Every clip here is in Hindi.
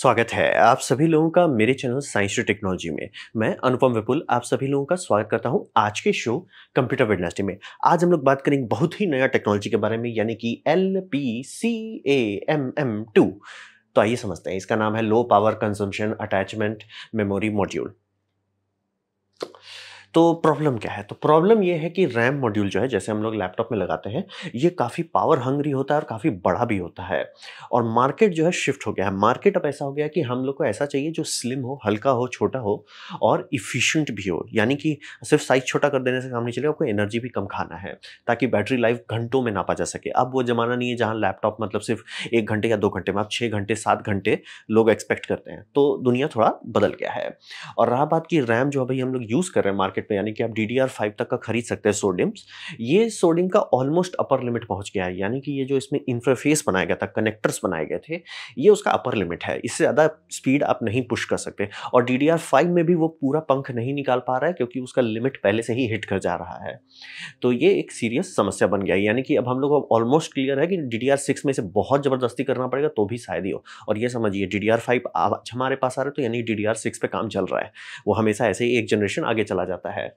स्वागत है आप सभी लोगों का मेरे चैनल साइंस टू टेक्नोलॉजी में मैं अनुपम विपुल आप सभी लोगों का स्वागत करता हूं आज के शो कंप्यूटर वेडनेसडे में आज हम लोग बात करेंगे बहुत ही नया टेक्नोलॉजी के बारे में यानी कि L P C A M M two तो आइए समझते हैं इसका नाम है low power consumption attachment memory module तो प्रॉब्लम क्या है तो प्रॉब्लम ये है कि रैम मॉड्यूल जो है जैसे हम लोग लैपटॉप में लगाते हैं ये काफ़ी पावर हंग्री होता है और काफ़ी बड़ा भी होता है और मार्केट जो है शिफ्ट हो गया है मार्केट अब ऐसा हो गया कि हम लोग को ऐसा चाहिए जो स्लिम हो हल्का हो छोटा हो और इफ़िशेंट भी हो यानी कि सिर्फ साइज छोटा कर देने से काम नहीं चलेगा आपको एनर्जी भी कम खाना है ताकि बैटरी लाइफ घंटों में नापा जा सके अब वो ज़माना नहीं है जहाँ लैपटॉप मतलब सिर्फ एक घंटे या दो घंटे में आप छः घंटे सात घंटे लोग एक्सपेक्ट करते हैं तो दुनिया थोड़ा बदल गया है और रहा बात की रैम जो अभी हम लोग यूज़ कर रहे हैं मार्केट मार्केट में यानी कि आप डी फाइव तक का खरीद सकते हैं सोडियम्स ये सोडियम का ऑलमोस्ट अपर लिमिट पहुंच गया है यानी कि ये जो इसमें इंटरफेस बनाया गया था कनेक्टर्स बनाए गए थे ये उसका अपर लिमिट है इससे ज़्यादा स्पीड आप नहीं पुश कर सकते और डी में भी वो पूरा पंख नहीं निकाल पा रहा है क्योंकि उसका लिमिट पहले से ही हिट कर जा रहा है तो ये एक सीरियस समस्या बन गया यानी कि अब हम लोग ऑलमोस्ट क्लियर है कि डी में से बहुत ज़बरदस्ती करना पड़ेगा तो भी शायद ही हो और ये समझिए डी डी आज हमारे पास आ रहे तो यानी डी पे काम चल रहा है वो हमेशा ऐसे ही एक जनरेशन आगे चला जाता है जाता है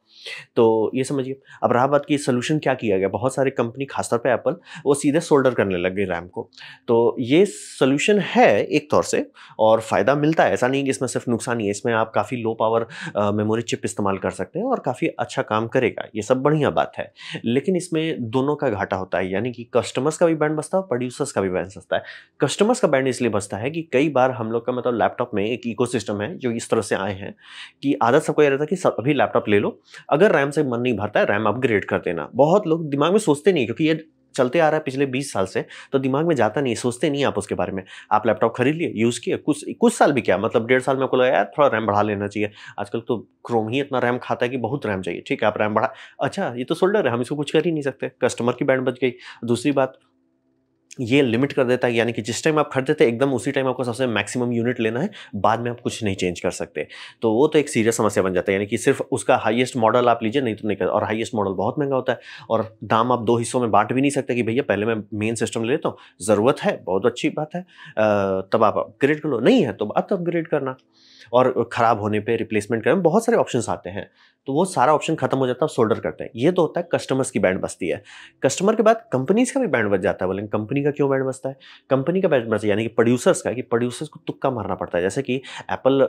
तो ये समझिए अब रहा बात की सोल्यूशन क्या किया गया बहुत सारी कंपनी खासतौर पर एप्पल वो सीधे सोल्डर करने लग गई रैम को तो ये सोल्यूशन है एक तौर से और फ़ायदा मिलता है ऐसा नहीं कि इसमें सिर्फ नुकसान ही है इसमें आप काफ़ी लो पावर मेमोरी चिप इस्तेमाल कर सकते हैं और काफ़ी अच्छा काम करेगा ये सब बढ़िया बात है लेकिन इसमें दोनों का घाटा होता है यानी कि कस्टमर्स का भी बैंड बसता है प्रोड्यूसर्स का भी बैंड बचता है कस्टमर्स का बैंड इसलिए बसता है कि कई बार हम लोग का मतलब लैपटॉप में एक इकोसिस्टम है जो इस तरह से आए हैं कि आदत सबको यह रहता है कि सब अभी लैपटॉप ले लो अगर रैम से मन नहीं भरता है रैम अपग्रेड कर देना बहुत लोग दिमाग में सोचते नहीं क्योंकि ये चलते आ रहा है पिछले 20 साल से तो दिमाग में जाता नहीं सोचते नहीं आप उसके बारे में आप लैपटॉप खरीद लिए यूज़ किए कुछ कुछ साल भी क्या मतलब डेढ़ साल में आपको लगा यार थोड़ा रैम बढ़ा लेना चाहिए आजकल तो क्रोम ही इतना रैम खाता है कि बहुत रैम चाहिए ठीक है आप रैम बढ़ा अच्छा ये तो सोल्डर है हम इसको कुछ कर ही नहीं सकते कस्टमर की बैंड बच गई दूसरी बात ये लिमिट कर देता है यानी कि जिस टाइम आप खरीदते थे एकदम उसी टाइम आपको सबसे मैक्सिमम यूनिट लेना है बाद में आप कुछ नहीं चेंज कर सकते तो वो तो एक सीरियस समस्या बन जाता है यानी कि सिर्फ उसका हाईएस्ट मॉडल आप लीजिए नहीं तो नहीं कर और हाईएस्ट मॉडल बहुत महंगा होता है और दाम आप दो हिस्सों में बांट भी नहीं सकते कि भैया पहले मैं मेन सिस्टम ले लेता हूँ ज़रूरत है बहुत अच्छी बात है तब आप अपग्रेड कर लो नहीं है तो बात अपग्रेड करना और ख़राब होने पे रिप्लेसमेंट करें बहुत सारे ऑप्शन आते हैं तो वो सारा ऑप्शन खत्म हो जाता है सोल्डर करते हैं ये तो होता है कस्टमर्स की बैंड बस्ती है कस्टमर के बाद कंपनीज का भी बैंड बच जाता है बोलेंगे कंपनी का क्यों बैंड बचता है कंपनी का बैंड बचता है यानी कि प्रोड्यूसर्स का कि प्रोड्यूसर्स को तुक्का मारना पड़ता है जैसे कि एप्पल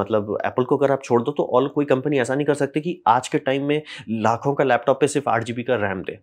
मतलब एप्पल को अगर आप छोड़ दो तो ऑल कोई कंपनी ऐसा नहीं कर सकती कि आज के टाइम में लाखों का लैपटॉप पर सिर्फ आठ का रैम दे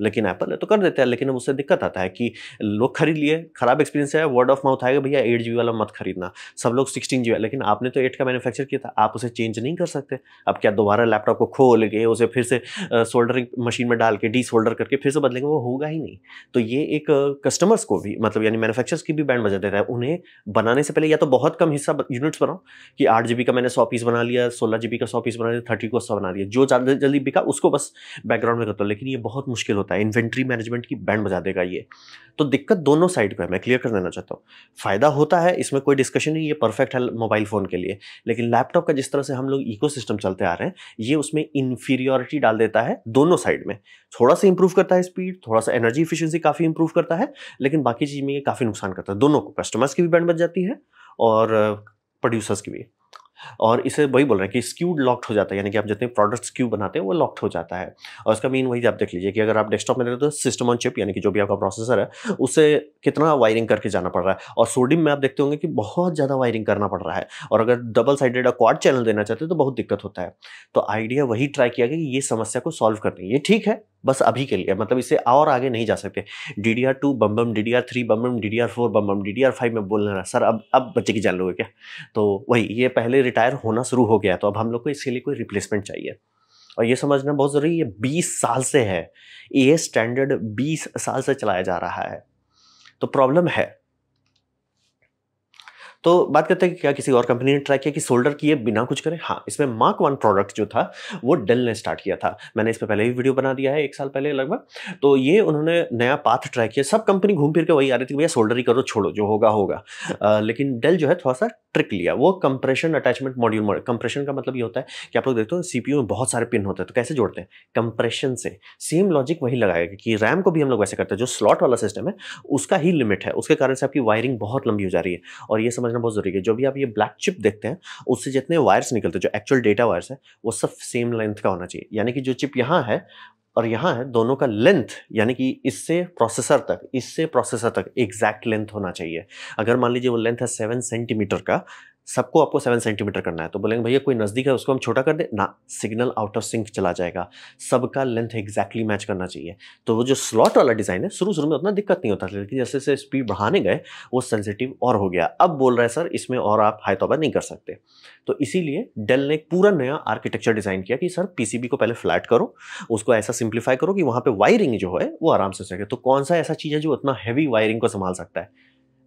लेकिन ऐपल तो कर देते हैं लेकिन उससे दिक्कत आता है कि लोग खरीद लिए खराब एक्सपीरियंस है वर्ड ऑफ माउथ आएगा भैया एट जी वाला मत खरीदना सब लोग सिक्सटीन जी लेकिन आपने तो एट का मैन्युफैक्चर किया था आप उसे चेंज नहीं कर सकते अब क्या दोबारा लैपटॉप को खोल के उसे फिर से सोल्डरिंग मशीन में डाल के डी सोल्डर करके फिर से बदलेंगे वो होगा ही नहीं तो ये एक कस्टमर्स को भी मतलब यानी मैनुफैक्चर की भी बैंड बजा देता है उन्हें बनाने से पहले या तो बहुत कम हिस्सा यूनिट्स बनाओ कि आठ जी का मैंने सौ पीस बना लिया सोलह जी का सौ पीस बना लिया थर्टी को सौ बना लिया जो ज्यादा जल्दी बिका उसको बस बैकग्राउंड में करता हूँ लेकिन ये बहुत मुश्किल होता है इन्वेंट्री मैनेजमेंट की बैंड बजा देगा ये तो दिक्कत दोनों साइड पे है मैं क्लियर कर देना चाहता हूँ फ़ायदा होता है इसमें कोई डिस्कशन नहीं ये परफेक्ट है मोबाइल फ़ोन के लिए लेकिन लैपटॉप का जिस तरह से हम लोग इको चलते आ रहे हैं ये उसमें इन्फीरियोरिटी डाल देता है दोनों साइड में थोड़ा सा इंप्रूव करता है स्पीड थोड़ा सा एनर्जी इफिशियंसी काफ़ी इंप्रूव करता है लेकिन बाकी चीज़ में ये काफ़ी नुकसान करता है दोनों को कस्टमर्स की भी बैंड बच जाती है और प्रोड्यूसर्स की भी और इसे वही बोल रहे हैं कि स्क्यूड लॉक्ड हो जाता है यानी कि आप जितने प्रोडक्ट्स क्यू बनाते हैं वो लॉक्ड हो जाता है और इसका मेन वही आप देख लीजिए कि अगर आप डेस्कटॉप में देखते हो तो सिस्टम ऑन चिप यानी कि जो भी आपका प्रोसेसर है उससे कितना वायरिंग करके जाना पड़ रहा है और सोडियम में आप देखते होंगे कि बहुत ज़्यादा वायरिंग करना पड़ रहा है और अगर डबल साइडेड क्वाड चैनल देना चाहते हैं तो बहुत दिक्कत होता है तो आइडिया वही ट्राई किया गया कि ये समस्या को सॉल्व करनी ये ठीक है बस अभी के लिए मतलब इससे और आगे नहीं जा सकते डी डी आर टू बम बम डी डी आर थ्री बम बम डी डी आर फोर बम बम डी डी आर फाइव में बोल रहे सर अब अब बच्चे की जान लोगे क्या तो वही ये पहले रिटायर होना शुरू हो गया तो अब हम लोग को इसके लिए कोई रिप्लेसमेंट चाहिए और ये समझना बहुत ज़रूरी है बीस साल से है ये स्टैंडर्ड बीस साल से चलाया जा रहा है तो प्रॉब्लम है तो बात करते हैं कि क्या किसी और कंपनी ने ट्राई किया कि सोल्डर किए बिना कुछ करें हाँ इसमें मार्क वन प्रोडक्ट जो था वो डेल ने स्टार्ट किया था मैंने इस पर पहले भी वीडियो बना दिया है एक साल पहले लगभग तो ये उन्होंने नया पाथ ट्राई किया सब कंपनी घूम फिर के वही आ रही थी भैया सोल्डर ही करो छोड़ो जो होगा होगा लेकिन डेल जो है थोड़ा सा ट्रिक लिया वो कंप्रेशन अटैचमेंट मॉड्यूल कंप्रेशन का मतलब ये होता है कि आप लोग देखते हो सीपीयू में बहुत सारे पिन होते हैं तो कैसे जोड़ते हैं कंप्रेशन से सेम लॉजिक वही लगाएगा कि रैम को भी हम लोग वैसे करते हैं जो स्लॉट वाला सिस्टम है उसका ही लिमिट है उसके कारण से आपकी वायरिंग बहुत लंबी हो जा रही है और ये समझ समझना बहुत जरूरी है जो भी आप ये ब्लैक चिप देखते हैं उससे जितने वायर्स निकलते हैं जो एक्चुअल डेटा वायर्स है वो सब सेम लेंथ का होना चाहिए यानी कि जो चिप यहाँ है और यहाँ है दोनों का लेंथ यानी कि इससे प्रोसेसर तक इससे प्रोसेसर तक एग्जैक्ट लेंथ होना चाहिए अगर मान लीजिए वो लेंथ है सेवन सेंटीमीटर का सबको आपको सेवन सेंटीमीटर करना है तो बोलेंगे भैया कोई नज़दीक है उसको हम छोटा कर दें ना सिग्नल आउट ऑफ सिंक चला जाएगा सबका लेंथ एग्जैक्टली मैच करना चाहिए तो वो जो स्लॉट वाला डिज़ाइन है शुरू शुरू में उतना दिक्कत नहीं होता था लेकिन जैसे जैसे स्पीड बढ़ाने गए वो सेंसिटिव और हो गया अब बोल रहे हैं सर इसमें और आप हाई तोबा नहीं कर सकते तो इसीलिए डेल ने एक पूरा नया आर्किटेक्चर डिज़ाइन किया कि सर पी को पहले फ्लैट करो उसको ऐसा सिंप्लीफाई करो कि वहाँ पर वायरिंग जो है वो आराम से सके तो कौन सा ऐसा चीज़ है जो उतना हैवी वायरिंग को संभाल सकता है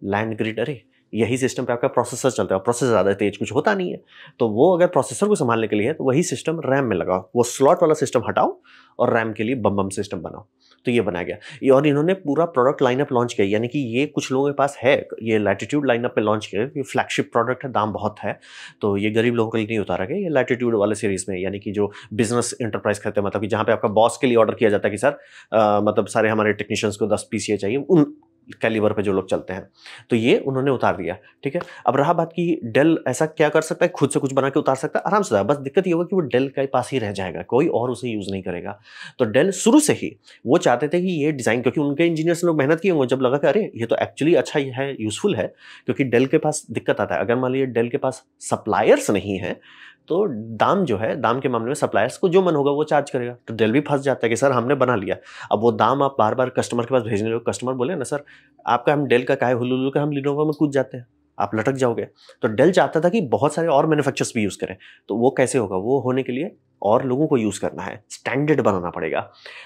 लैंड ग्रिड अरे यही सिस्टम पे आपका प्रोसेसर चलता है और प्रोसेसर ज़्यादा तेज कुछ होता नहीं है तो वो अगर प्रोसेसर को संभालने के लिए है तो वही सिस्टम रैम में लगाओ वो स्लॉट वाला सिस्टम हटाओ और रैम के लिए बम बम सिस्टम बनाओ तो ये बनाया गया और इन्होंने पूरा प्रोडक्ट लाइनअप लॉन्च किया यानी कि ये कुछ लोगों के पास है ये लैटिट्यूड लाइनअप में लॉन्च किया ये फ्लैगशिप प्रोडक्ट है दाम बहुत है तो ये गरीब लोगों के लिए नहीं उतारा गया ये लैटिट्यूड वाले सीरीज़ में यानी कि जो बिजनेस इंटरप्राइज करते हैं मतलब कि जहाँ पे आपका बॉस के लिए ऑर्डर किया जाता है कि सर आ, मतलब सारे हमारे टेक्नीशियंस को दस पीस ये चाहिए उन कैलिवर पे जो लोग चलते हैं तो ये उन्होंने उतार दिया ठीक है अब रहा बात की डेल ऐसा क्या कर सकता है खुद से कुछ बना के उतार सकता है आराम से बस दिक्कत ये होगा कि वो डेल के पास ही रह जाएगा कोई और उसे यूज़ नहीं करेगा तो डेल शुरू से ही वो चाहते थे कि ये डिज़ाइन क्योंकि उनके इंजीनियर्स लोग मेहनत किए होंगे जब लगा कि अरे ये तो एक्चुअली अच्छा ही है यूज़फुल है क्योंकि डेल के पास दिक्कत आता है अगर मान लीजिए डेल के पास सप्लायर्स नहीं है तो दाम जो है दाम के मामले में सप्लायर्स को जो मन होगा वो चार्ज करेगा तो डेल भी फंस जाता है कि सर हमने बना लिया अब वो दाम आप बार बार कस्टमर के पास भेजने लगे कस्टमर बोले ना सर आपका हम डेल का काय हुलू का हम लिनोवा में कूद जाते हैं आप लटक जाओगे तो डेल चाहता था कि बहुत सारे और मैन्युफैक्चर्स भी यूज़ करें तो वो कैसे होगा वो होने के लिए और लोगों को यूज़ करना है स्टैंडर्ड बनाना पड़ेगा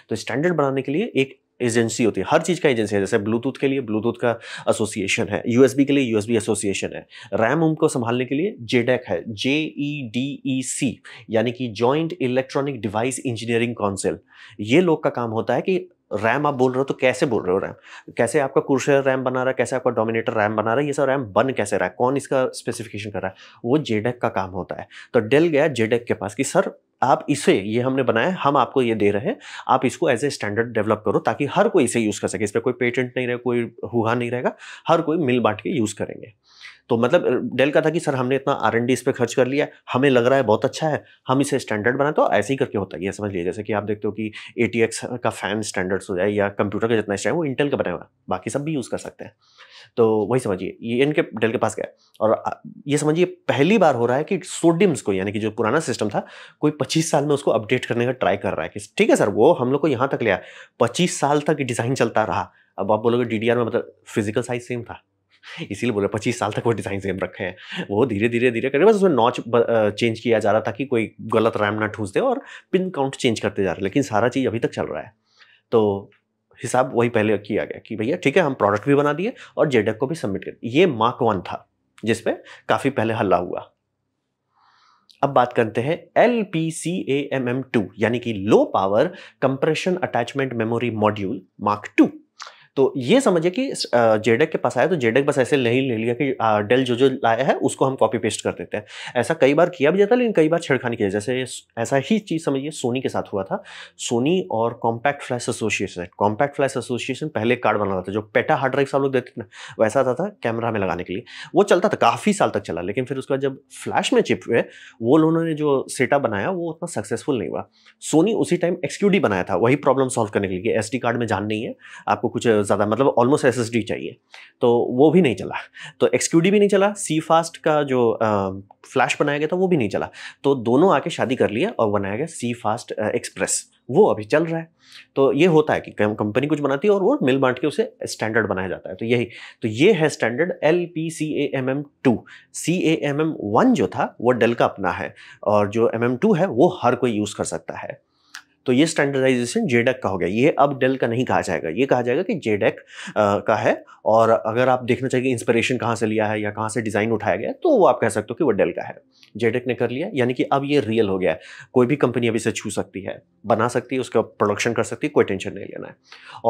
तो स्टैंडर्ड बनाने के लिए एक एजेंसी होती है हर चीज़ का एजेंसी है जैसे ब्लूटूथ के लिए ब्लूटूथ का एसोसिएशन है यूएसबी के लिए यूएसबी एसोसिएशन है रैम को संभालने के लिए जेडेक है जे ई डी ई सी यानी कि joint electronic device engineering council ये लोग का काम होता है कि रैम आप बोल रहे हो तो कैसे बोल रहे हो रैम कैसे आपका क्रूशर रैम बना रहा है कैसे आपका डोमिनेटर रैम बना रहा है ये सब रैम बन कैसे रहा है कौन इसका स्पेसिफिकेशन कर रहा है वो जेडेक का काम होता है तो डेल गया जेडेक के पास कि सर आप इसे ये हमने बनाया हम आपको ये दे रहे हैं आप इसको एज ए स्टैंडर्ड डेवलप करो ताकि हर कोई इसे यूज़ कर सके इस पर कोई पेटेंट नहीं रहे कोई हुआ नहीं रहेगा हर कोई मिल बांट के यूज़ करेंगे तो मतलब डेल का था कि सर हमने इतना आर एन डी इस पर खर्च कर लिया हमें लग रहा है बहुत अच्छा है हम इसे स्टैंडर्ड बनाए तो ऐसे ही करके होता है ये समझ लीजिए जैसे कि आप देखते हो कि ए टी एक्स का फ़ैन स्टैंडर्ड्स हो जाए या कंप्यूटर का जितना स्टैंड वो इंटेल का बनाया हुआ बाकी सब भी यूज़ कर सकते हैं तो वही समझिए ये इनके डेल के पास गया और ये समझिए पहली बार हो रहा है कि सोडिम्स को यानी कि जो पुराना सिस्टम था कोई पच्चीस साल में उसको अपडेट करने का ट्राई कर रहा है कि ठीक है सर वो हम लोग को यहाँ तक लिया पच्चीस साल तक डिज़ाइन चलता रहा अब आप बोलोगे डी में मतलब फिजिकल साइज सेम था इसीलिए बोले पच्चीस साल तक वो डिज़ाइन सेम रखे हैं वो धीरे धीरे धीरे करके बस उसमें नॉच चेंज किया जा रहा ताकि कोई गलत रैम ना ठूस दे और पिन काउंट चेंज करते जा रहे लेकिन सारा चीज़ अभी तक चल रहा है तो हिसाब वही पहले किया गया कि भैया ठीक है हम प्रोडक्ट भी बना दिए और जेडक को भी सबमिट कर ये मार्क वन था जिसपे काफ़ी पहले हल्ला हुआ अब बात करते हैं L P C A M M two यानी कि low power compression attachment memory module mark two तो ये समझिए कि जेडेक के पास आया तो जेडेक बस ऐसे नहीं ले लिया कि डेल जो जो लाया है उसको हम कॉपी पेस्ट कर देते हैं ऐसा कई बार किया भी जाता है लेकिन कई बार छेड़खानी किया जैसे ऐसा ही चीज़ समझिए सोनी के साथ हुआ था सोनी और compact flash association compact flash association पहले कार्ड बना रहा था जो पेटा हार्ड ड्राइव हम लोग देते थे ना वैसा आता था कैमरा में लगाने के लिए वो चलता था काफ़ी साल तक चला लेकिन फिर उसके बाद जब फ्लैश में चिप हुए वो लोगों ने जो सेटा बनाया वो उतना सक्सेसफुल नहीं हुआ सोनी उसी टाइम एक्सक्यूडी बनाया था वही प्रॉब्लम सॉल्व करने के लिए एस कार्ड में जान नहीं है आपको कुछ ज़्यादा मतलब ऑलमोस्ट एस चाहिए तो वो भी नहीं चला तो एक्सक्यू भी नहीं चला सी फास्ट का जो फ्लैश बनाया गया था वो भी नहीं चला तो दोनों आके शादी कर लिया और बनाया गया सी फास्ट एक्सप्रेस वो अभी चल रहा है तो ये होता है कि कंपनी कुछ बनाती है और वो मिल बांट के उसे स्टैंडर्ड बनाया जाता है तो यही तो ये है standard L P C A M M two C A M M one जो था वो डेल का अपना है और जो एम एम टू है वो हर कोई यूज़ कर सकता है तो ये स्टैंडर्डाइजेशन जेडेक e का हो गया ये अब डेल का नहीं कहा जाएगा ये कहा जाएगा कि जेडेक e का है और अगर आप देखना चाहिए इंस्पिरेशन कहाँ से लिया है या कहाँ से डिज़ाइन उठाया गया तो वो आप कह सकते हो कि वो डेल का है जेडेक e ने कर लिया यानी कि अब ये रियल हो गया है कोई भी कंपनी अब इसे छू सकती है बना सकती है उसका प्रोडक्शन कर सकती है कोई टेंशन नहीं लेना है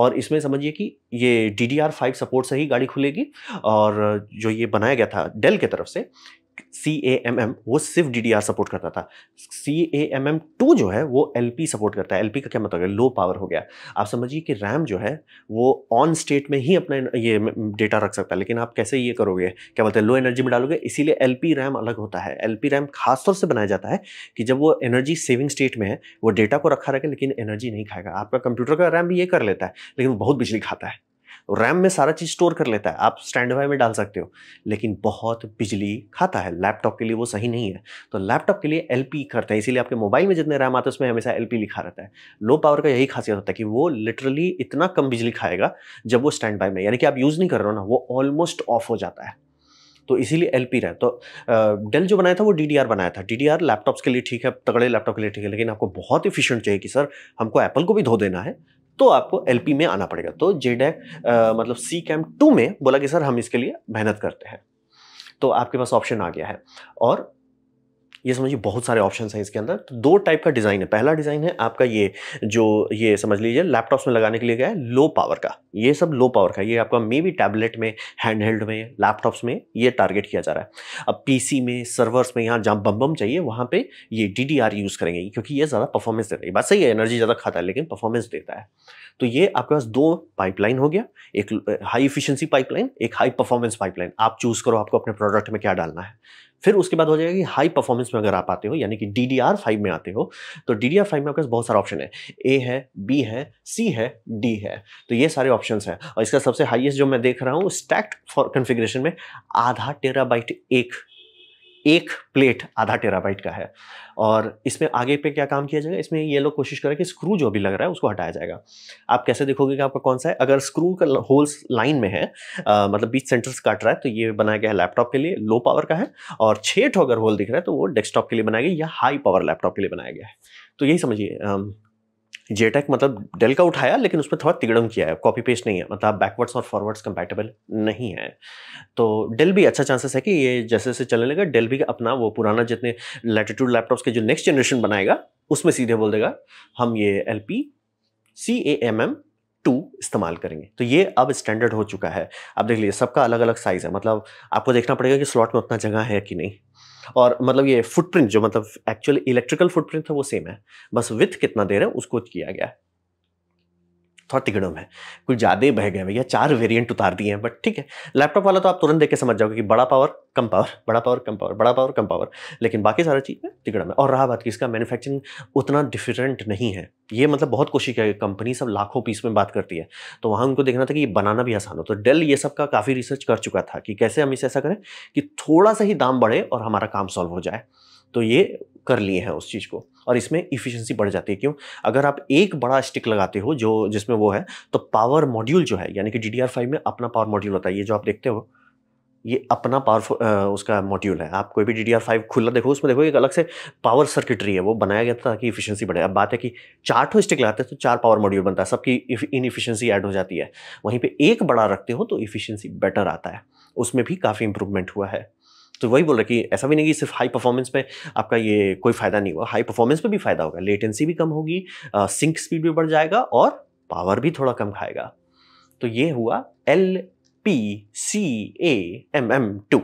और इसमें समझिए कि ये D D R five support से ही गाड़ी खुलेगी और जो ये बनाया गया था डेल की तरफ से सी ए एम एम वो सिर्फ डी डी आर सपोर्ट करता था C A M M two जो है वो एल पी सपोर्ट करता है एल पी का क्या मतलब है लो पावर हो गया आप समझिए कि रैम जो है वो ऑन स्टेट में ही अपना ये डेटा रख सकता है लेकिन आप कैसे ये करोगे क्या बोलते हैं लो एनर्जी में डालोगे इसीलिए एल पी रैम अलग होता है एल पी रैम खासतौर से बनाया जाता है कि जब वो एनर्जी सेविंग स्टेट में है वो डेटा को रखा रहेगा लेकिन एनर्जी नहीं खाएगा आपका कंप्यूटर का रैम भी ये कर लेता है लेकिन वो बहुत बिजली खाता है रैम में सारा चीज़ स्टोर कर लेता है आप स्टैंड बाय में डाल सकते हो लेकिन बहुत बिजली खाता है लैपटॉप के लिए वो सही नहीं है तो लैपटॉप के लिए एल करता है इसीलिए आपके मोबाइल में जितने रैम आते हैं उसमें हमेशा एल लिखा रहता है लो पावर का यही खासियत होता है कि वो लिटरली इतना कम बिजली खाएगा जब वो स्टैंड बाय में यानी कि आप यूज़ नहीं कर रहे हो ना वो ऑलमोस्ट ऑफ हो जाता है तो इसीलिए एल पी रहे तो डेल जो बनाया था वो डी डी आर बनाया था डी लैपटॉप्स के लिए ठीक है तगड़े लैपटॉप के लिए ठीक है लेकिन आपको बहुत इफिशियंट चाहिए कि सर हमको एप्पल को भी धो देना है तो आपको एल में आना पड़ेगा तो जेडेक मतलब सी कैम टू में बोला कि सर हम इसके लिए मेहनत करते हैं तो आपके पास ऑप्शन आ गया है और ये समझिए बहुत सारे ऑप्शन हैं इसके अंदर तो दो टाइप का डिज़ाइन है पहला डिज़ाइन है आपका ये जो ये समझ लीजिए लैपटॉप्स में लगाने के लिए गया है लो पावर का ये सब लो पावर का ये आपका मे बी टैबलेट में हैंड हेल्ड में लैपटॉप्स में ये टारगेट किया जा रहा है अब पी में सर्वर्स में यहाँ जहाँ बम बम चाहिए वहाँ पर ये डी यूज़ करेंगे क्योंकि ये ज़्यादा परफॉर्मेंस देता है बस सही है एनर्जी ज़्यादा खाता है लेकिन परफॉर्मेंस देता है तो ये आपके पास दो पाइपलाइन हो गया एक हाई इफिशिएंसी पाइपलाइन एक हाई परफॉर्मेंस पाइपलाइन आप चूज़ करो आपको अपने प्रोडक्ट में क्या डालना है फिर उसके बाद हो जाएगा कि हाई परफॉर्मेंस में अगर आप आते हो यानी कि डी डी आर फाइव में आते हो तो डी डी आर फाइव में आपके पास बहुत सारा ऑप्शन है ए है बी है सी है डी है तो ये सारे ऑप्शन हैं और इसका सबसे हाइएस्ट जो मैं देख रहा हूँ स्टैक्ट फॉर कन्फिग्रेशन में आधा टेरा बाइट एक एक प्लेट आधा टेराबाइट का है और इसमें आगे पे क्या काम किया जाएगा इसमें ये लोग कोशिश करें कि स्क्रू जो भी लग रहा है उसको हटाया जाएगा आप कैसे देखोगे कि आपका कौन सा है अगर स्क्रू का होल्स लाइन में है आ, मतलब बीच सेंटर से काट रहा है तो ये बनाया गया है लैपटॉप के लिए लो पावर का है और छः ठो अगर होल दिख रहा है तो वो डेस्कटॉप के लिए बनाया गया या हाई पावर लैपटॉप के लिए बनाया गया है तो यही समझिए जेटेक e मतलब डेल का उठाया लेकिन उसमें थोड़ा तिगड़म किया है कॉपी पेस्ट नहीं है मतलब बैकवर्ड्स और फॉरवर्ड्स कंपैटिबल नहीं है तो डेल भी अच्छा चांसेस है कि ये जैसे जैसे चलने लगा डेल भी अपना वो पुराना जितने लेटीट्यूड लैपटॉप्स के जो नेक्स्ट जनरेशन बनाएगा उसमें सीधे बोल देगा हम ये L P C A M M two इस्तेमाल करेंगे तो ये अब स्टैंडर्ड हो चुका है अब देख लीजिए सबका अलग अलग साइज़ है मतलब आपको देखना पड़ेगा कि स्लॉट में उतना जगह है कि नहीं और मतलब ये फुटप्रिंट जो मतलब एक्चुअल इलेक्ट्रिकल फुटप्रिंट था वो सेम है बस विथ कितना दे रहे हैं उसको किया गया है थोड़ा तिगड़ों है कुछ ज़्यादा बह गए भैया चार वेरिएंट उतार दिए हैं बट ठीक है लैपटॉप वाला तो आप तुरंत देख के समझ जाओगे कि बड़ा पावर कम पावर बड़ा पावर कम पावर बड़ा पावर कम पावर लेकिन बाकी सारा चीज़ में तिगड़म है और रहा बात कि इसका मैनुफैक्चरिंग उतना डिफरेंट नहीं है ये मतलब बहुत कोशिश है कंपनी सब लाखों पीस में बात करती है तो वहाँ उनको देखना था कि ये बनाना भी आसान हो तो डेल ये सब का काफ़ी रिसर्च कर चुका था कि कैसे हम इसे ऐसा करें कि थोड़ा सा ही दाम बढ़े और हमारा काम सॉल्व हो जाए तो ये कर लिए हैं उस चीज़ को और इसमें इफिशेंसी बढ़ जाती है क्यों अगर आप एक बड़ा स्टिक लगाते हो जो जिसमें वो है तो पावर मॉड्यूल जो है यानी कि डी डी में अपना पावर मॉड्यूल होता है ये जो आप देखते हो ये अपना पावर उसका मॉड्यूल है आप कोई भी डी डी आर फाइव खुला देखो उसमें देखो एक अलग से पावर सर्किटरी है वो बनाया गया था ताकि इफिशियंसी बढ़े अब बात है कि चार ठो स्टिक लगाते हैं तो चार पावर मॉड्यूल बनता है सबकी इन इफिशियंसी ऐड हो जाती है वहीं पे एक बड़ा रखते हो तो इफिशियंसी बेटर आता है उसमें भी काफ़ी इंप्रूवमेंट हुआ है तो वही बोल रहा कि ऐसा भी नहीं कि सिर्फ हाई परफॉर्मेंस में आपका ये कोई फ़ायदा नहीं हुआ हाई परफॉर्मेंस पे भी फ़ायदा होगा लेटेंसी भी कम होगी सिंक स्पीड भी बढ़ जाएगा और पावर भी थोड़ा कम खाएगा तो ये हुआ L P C A M M two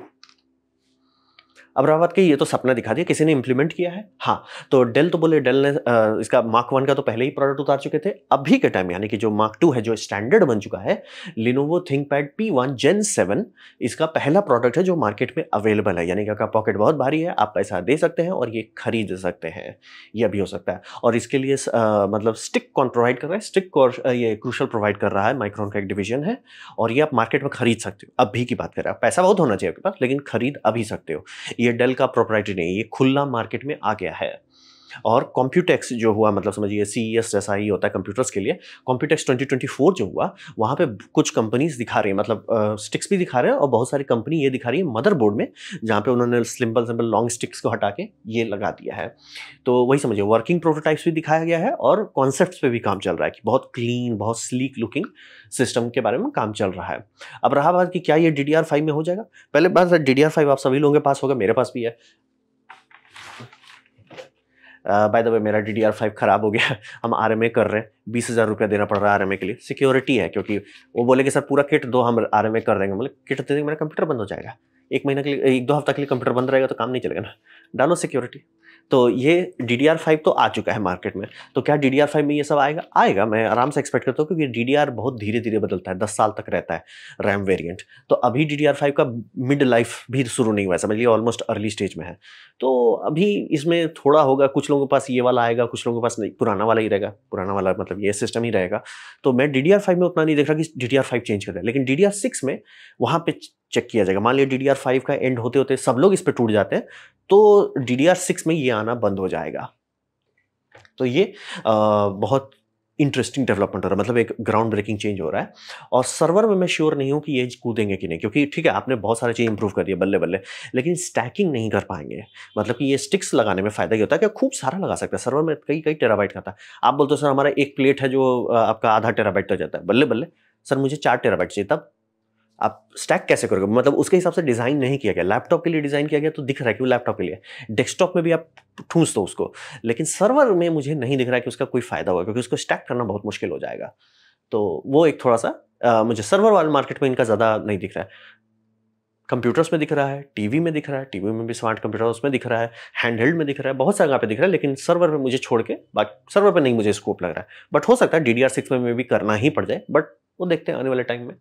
बात कही ये तो सपना दिखा दिया किसी ने इंप्लीमेंट किया है हाँ तो डेल तो बोले डेल ने आ, इसका मार्क वन का तो पहले ही प्रोडक्ट उतार चुके थे अभी के टाइम यानी कि जो मार्क टू है जो स्टैंडर्ड बन चुका है Lenovo ThinkPad P one gen seven इसका पहला प्रोडक्ट है जो मार्केट में अवेलेबल है यानी कि आपका पॉकेट बहुत भारी है आप पैसा दे सकते हैं और ये खरीद सकते हैं यह भी हो सकता है और इसके लिए आ, मतलब स्टिक कौन प्रोवाइड कर रहा है स्टिक और ये क्रूशल प्रोवाइड कर रहा है माइक्रोन का एक डिवीजन है और ये आप मार्केट में खरीद सकते हो अभी की बात कर रहे हैं पैसा बहुत होना चाहिए आपके पास लेकिन खरीद अभी सकते हो ये ये डेल का प्रॉपर्टी नहीं ये खुला मार्केट में आ गया है और कॉम्प्यूटेक्स जो हुआ मतलब समझिए सी एस e जैसा ही होता है कंप्यूटर्स के लिए कॉम्प्यूटेक्स 2024 जो हुआ वहाँ पे कुछ कंपनीज दिखा रही है मतलब स्टिक्स uh, भी दिखा रहे हैं और बहुत सारी कंपनी ये दिखा रही है मदरबोर्ड में जहाँ पे उन्होंने सिंपल सिंपल लॉन्ग स्टिक्स को हटा के ये लगा दिया है तो वही समझिए वर्किंग प्रोटोटाइप्स भी दिखाया गया है और कॉन्सेप्ट पर भी काम चल रहा है कि बहुत क्लीन बहुत स्लीक लुकिंग सिस्टम के बारे में काम चल रहा है अब रहा बात कि क्या ये डी में हो जाएगा पहले बात डी आप सभी लोगों के पास होगा मेरे पास भी है बाय द वे मेरा डी डी आर फाइव ख़राब हो गया हम आर एम ए कर रहे हैं बीस हज़ार रुपया देना पड़ रहा है आर एम ए के लिए सिक्योरिटी है क्योंकि वो बोले कि सर पूरा किट दो हम आर एम ए कर देंगे मतलब किट दे देंगे मेरा कंप्यूटर बंद हो जाएगा एक महीना के लिए एक दो हफ्ता के लिए कंप्यूटर बंद रहेगा तो काम नहीं चलेगा ना डालो सिक्योरिटी तो ये डी डी आर फाइव तो आ चुका है मार्केट में तो क्या डी डी आर फाइव में ये सब आएगा आएगा मैं आराम से एक्सपेक्ट करता हूँ क्योंकि डी डी आर बहुत धीरे धीरे बदलता है दस साल तक रहता है रैम वेरियंट तो अभी डी डी आर फाइव का मिड लाइफ भी शुरू नहीं हुआ है समझ ऑलमोस्ट अर्ली स्टेज में है तो अभी इसमें थोड़ा होगा कुछ लोगों के पास ये वाला आएगा कुछ लोगों के पास नहीं पुराना वाला ही रहेगा पुराना वाला मतलब ये सिस्टम ही रहेगा तो मैं डी डी आर फाइव में उतना नहीं देख रहा कि D D R five change कर रहा है लेकिन डी डी आर सिक्स में वहाँ पर चेक किया जाएगा मान लीजिए डी डी आर फाइव का एंड होते होते सब लोग इस पर टूट जाते हैं तो डी डी आर सिक्स में ये आना बंद हो जाएगा तो ये आ, बहुत इंटरेस्टिंग डेवलपमेंट हो रहा है मतलब एक ग्राउंड ब्रेकिंग चेंज हो रहा है और सर्वर में मैं श्योर नहीं हूँ कि ये कूदेंगे कि नहीं क्योंकि ठीक है आपने बहुत सारी चीज़ इंप्रूव कर दी बल्ले बल्ले लेकिन स्टैकिंग नहीं कर पाएंगे मतलब कि ये स्टिक्स लगाने में फ़ायदा ये होता है कि खूब सारा लगा सकते हैं सर्वर में कई कई टेराबाइट का था आप बोलते हो सर हमारा एक प्लेट है जो आपका आधा टेराबाइट तो जाता है बल्ले बल्ले सर मुझे चार टेराबाइट चाहिए तब आप स्टैक कैसे करोगे मतलब उसके हिसाब से डिज़ाइन नहीं किया गया लैपटॉप के लिए डिज़ाइन किया गया तो दिख रहा है कि वो लैपटॉप के लिए डेस्कटॉप में भी आप ठूंस दो उसको लेकिन सर्वर में मुझे नहीं दिख रहा है कि उसका कोई फ़ायदा होगा क्योंकि उसको स्टैक करना बहुत मुश्किल हो जाएगा तो वो एक थोड़ा सा आ, मुझे सर्वर वाले मार्केट में इनका ज़्यादा नहीं दिख रहा है कंप्यूटर्स में दिख रहा है टीवी में दिख रहा है टीवी में भी स्मार्ट कंप्यूटर उसमें दिख रहा है हैंडहेल्ड में दिख रहा है बहुत सारे जगह पे दिख रहा है लेकिन सर्वर पे मुझे छोड़ के बाकी सर्वर पे नहीं मुझे स्कोप लग रहा है बट हो सकता है डी डी आर सिक्स में भी करना ही पड़ जाए बट वो देखते हैं आने वाले टाइम में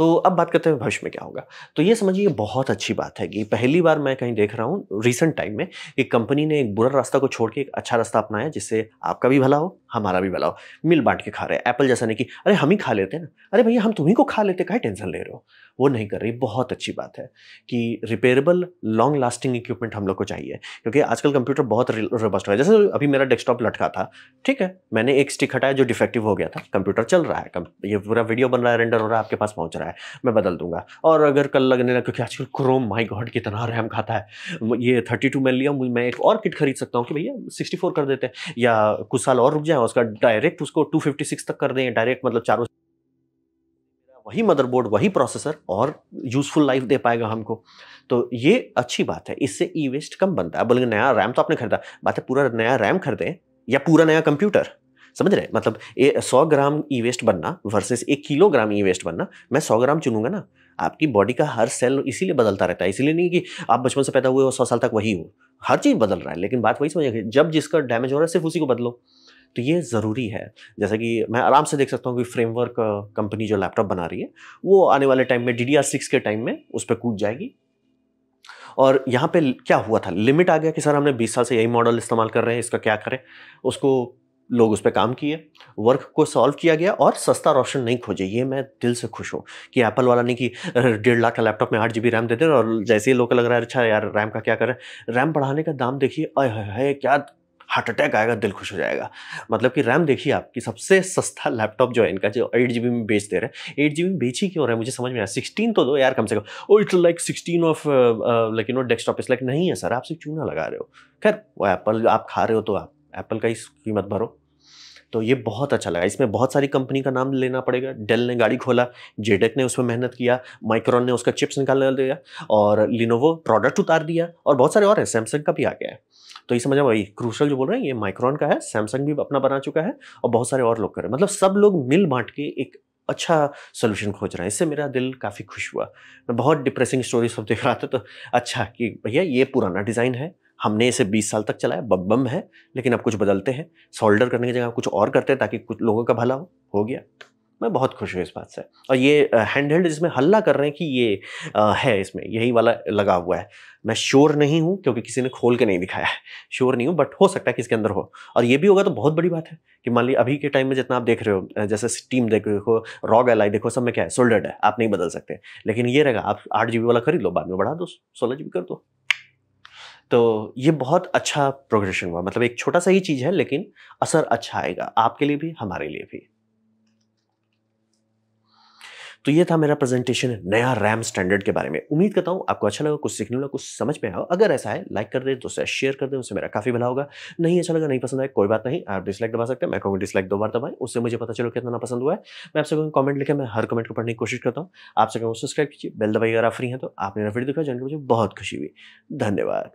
तो अब बात करते हैं भविष्य में क्या होगा तो ये समझिए बहुत अच्छी बात है कि पहली बार मैं कहीं देख रहा हूँ रिसेंट टाइम में कि कंपनी ने एक बुरा रास्ता को छोड़ के एक अच्छा रास्ता अपनाया जिससे आपका भी भला हो हमारा भी बलाओ मिल बांट के खा रहे हैं एप्पल जैसा नहीं कि अरे हम ही खा लेते हैं ना अरे भैया हम तुम्ही को खा लेते कहीं टेंशन ले रहे हो वो नहीं कर रही बहुत अच्छी बात है कि रिपेयरेबल लॉन्ग लास्टिंग इक्विपमेंट हम लोग को चाहिए क्योंकि आजकल कंप्यूटर बहुत रोबस्ट हो है जैसे अभी मेरा डेस्कटॉप लटका था ठीक है मैंने एक स्टिक हटाया जो डिफेक्टिव हो गया था कंप्यूटर चल रहा है ये पूरा वीडियो बन रहा है रेंडर हो रहा है आपके पास पहुंच रहा है मैं बदल दूंगा और अगर कल लगने लगा क्योंकि आजकल क्रोम माई गॉड कितना रैम खाता है ये थर्टी टू में लिया मैं एक और किट खरीद सकता हूँ कि भैया सिक्सटी फोर कर देते हैं या कुछ साल और रुक जाए हैं उसका डायरेक्ट उसको 256 तक कर दें डायरेक्ट मतलब चारों वही मदरबोर्ड वही प्रोसेसर और यूज़फुल लाइफ दे पाएगा हमको तो ये अच्छी बात है इससे ई वेस्ट कम बनता है बोलेंगे नया रैम तो आपने खरीदा बात है पूरा नया रैम खरीदें या पूरा नया कंप्यूटर समझ रहे हैं मतलब ये सौ ग्राम ई वेस्ट बनना वर्सेस एक किलोग्राम ई वेस्ट बनना मैं सौ ग्राम चुनूंगा ना आपकी बॉडी का हर सेल इसीलिए बदलता रहता है इसीलिए नहीं कि आप बचपन से पैदा हुए हो सौ साल तक वही हो हर चीज़ बदल रहा है लेकिन बात वही समझिए जब जिसका डैमेज हो रहा है सिर्फ उसी को बदलो तो ये ज़रूरी है जैसे कि मैं आराम से देख सकता हूँ कि फ्रेमवर्क कंपनी जो लैपटॉप बना रही है वो आने वाले टाइम में डी के टाइम में उस पर कूद जाएगी और यहाँ पे क्या हुआ था लिमिट आ गया कि सर हमने 20 साल से यही मॉडल इस्तेमाल कर रहे हैं इसका क्या करें उसको लोग उस पर काम किए वर्क को सॉल्व किया गया और सस्ता ऑप्शन नहीं खोजे ये मैं दिल से खुश हूँ कि एप्पल वाला नहीं कि डेढ़ लाख का लैपटॉप में आठ जी रैम दे दे और जैसे ही लोग लग रहा है अच्छा यार रैम का क्या करें रैम बढ़ाने का दाम देखिए है क्या हार्ट अटैक आएगा दिल खुश हो जाएगा मतलब कि रैम देखिए आपकी सबसे सस्ता लैपटॉप जो है इनका जो एट जी में बेच दे रहे हैं एट जी में बेच ही क्यों रहा है मुझे समझ में आया सिक्सटीन तो दो यार कम से कम oh it's like sixteen of like you know desktop is like नहीं है सर आप सिर्फ चूना लगा रहे हो खैर वो एप्पल आप खा रहे हो तो आप एप्पल का ही कीमत भरो तो ये बहुत अच्छा लगा इसमें बहुत सारी कंपनी का नाम लेना पड़ेगा डेल ने गाड़ी खोला जेडेक ने उसमें मेहनत किया माइक्रोन ने उसका चिप्स निकालने दिया और लिनोवो प्रोडक्ट उतार दिया और बहुत सारे और हैं सैमसंग का भी आ गया है तो ये समझा भाई क्रूशल जो बोल रहे हैं ये माइक्रॉन का है सैमसंग भी अपना बना चुका है और बहुत सारे और लोग कर रहे हैं मतलब सब लोग मिल बांट के एक अच्छा सोल्यूशन खोज रहा है इससे मेरा दिल काफ़ी खुश हुआ मैं बहुत डिप्रेसिंग स्टोरी सब देख रहा था तो अच्छा कि भैया ये पुराना डिज़ाइन है हमने इसे 20 साल तक चलाया बम है लेकिन अब कुछ बदलते हैं सोल्डर करने की जगह कुछ और करते हैं ताकि कुछ लोगों का भला हो हो गया मैं बहुत खुश हूँ इस बात से और ये हैंड हेल्ड इसमें हल्ला कर रहे हैं कि ये आ, है इसमें यही वाला लगा हुआ है मैं श्योर नहीं हूँ क्योंकि किसी ने खोल के नहीं दिखाया है श्योर नहीं हूँ बट हो सकता है कि इसके अंदर हो और ये भी होगा तो बहुत बड़ी बात है कि मान ली अभी के टाइम में जितना आप देख रहे हो जैसे स्टीम देखो रॉग एल देखो सब में क्या है सोल्डर्ड है आप नहीं बदल सकते लेकिन ये रहेगा आप आठ जी वाला खरीद लो बाद में बढ़ा दो सोलह जी कर दो तो ये बहुत अच्छा प्रोग्रेशन हुआ मतलब एक छोटा सा ही चीज़ है लेकिन असर अच्छा आएगा आपके लिए भी हमारे लिए भी तो ये था मेरा प्रेजेंटेशन नया रैम स्टैंडर्ड के बारे में उम्मीद करता हूँ आपको अच्छा लगा कुछ सीखने लगा कुछ समझ में आओ अगर ऐसा है लाइक कर दे दोस्तों शेयर कर दे उससे मेरा काफी भला होगा नहीं अच्छा लगा नहीं पसंद आया कोई बात नहीं आप डिसलाइक दबा सकते हैं मैं कहूँगा डिसलाइक दो बार दबाएं उससे मुझे पता चलो कितना पसंद हुआ है मैं आपसे कहूँगा कमेंट लिखे मैं हर कमेंट को पढ़ने की कोशिश करता हूँ आपसे कहूँ सब्सक्राइब कीजिए बेल दबाई अगर आप फ्री हैं तो आपने मेरा वीडियो दिखाया जानकर मुझे बहुत खुशी हुई धन्यवाद